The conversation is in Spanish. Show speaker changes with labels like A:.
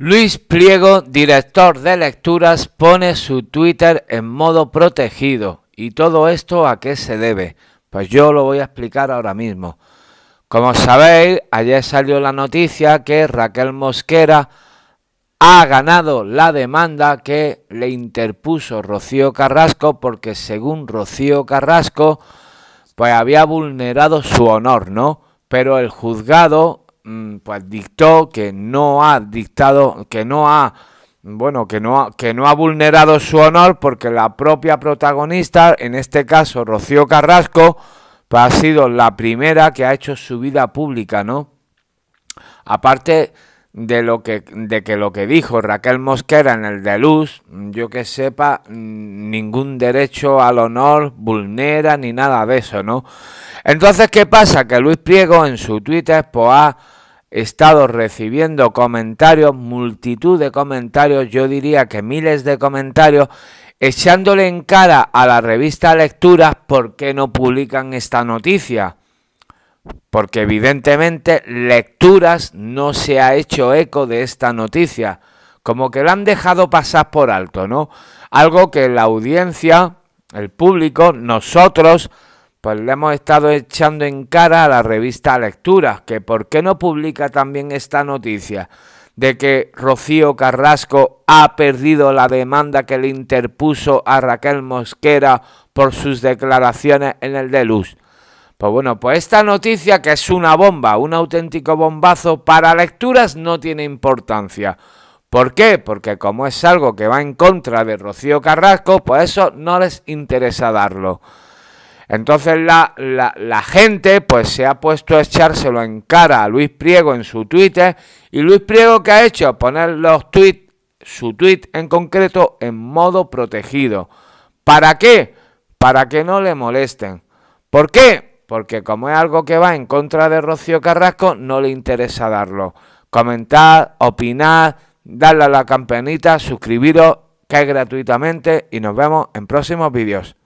A: Luis Pliego, director de lecturas, pone su Twitter en modo protegido. ¿Y todo esto a qué se debe? Pues yo lo voy a explicar ahora mismo. Como sabéis, ayer salió la noticia que Raquel Mosquera ha ganado la demanda que le interpuso Rocío Carrasco porque según Rocío Carrasco, pues había vulnerado su honor, ¿no? Pero el juzgado Mm, pues dictó que no ha dictado, que no ha bueno, que no, ha, que no ha vulnerado su honor porque la propia protagonista, en este caso Rocío Carrasco, pues, ha sido la primera que ha hecho su vida pública, ¿no? Aparte de lo que de que lo que dijo Raquel Mosquera en el de Luz, yo que sepa, mm, ningún derecho al honor vulnera ni nada de eso, ¿no? Entonces, ¿qué pasa? Que Luis Priego en su Twitter pues ha he estado recibiendo comentarios, multitud de comentarios, yo diría que miles de comentarios, echándole en cara a la revista Lecturas por qué no publican esta noticia. Porque evidentemente Lecturas no se ha hecho eco de esta noticia. Como que lo han dejado pasar por alto, ¿no? Algo que la audiencia, el público, nosotros, pues le hemos estado echando en cara a la revista Lecturas, que por qué no publica también esta noticia de que Rocío Carrasco ha perdido la demanda que le interpuso a Raquel Mosquera por sus declaraciones en el de Luz. Pues bueno, pues esta noticia que es una bomba, un auténtico bombazo para lecturas no tiene importancia. ¿Por qué? Porque como es algo que va en contra de Rocío Carrasco, pues eso no les interesa darlo. Entonces la, gente pues se ha puesto a echárselo en cara a Luis Priego en su Twitter y Luis Priego que ha hecho poner los tweets, su tweet en concreto, en modo protegido. ¿Para qué? Para que no le molesten. ¿Por qué? Porque como es algo que va en contra de Rocío Carrasco, no le interesa darlo. Comentar, opinar, darle a la campanita, suscribiros, que es gratuitamente y nos vemos en próximos vídeos.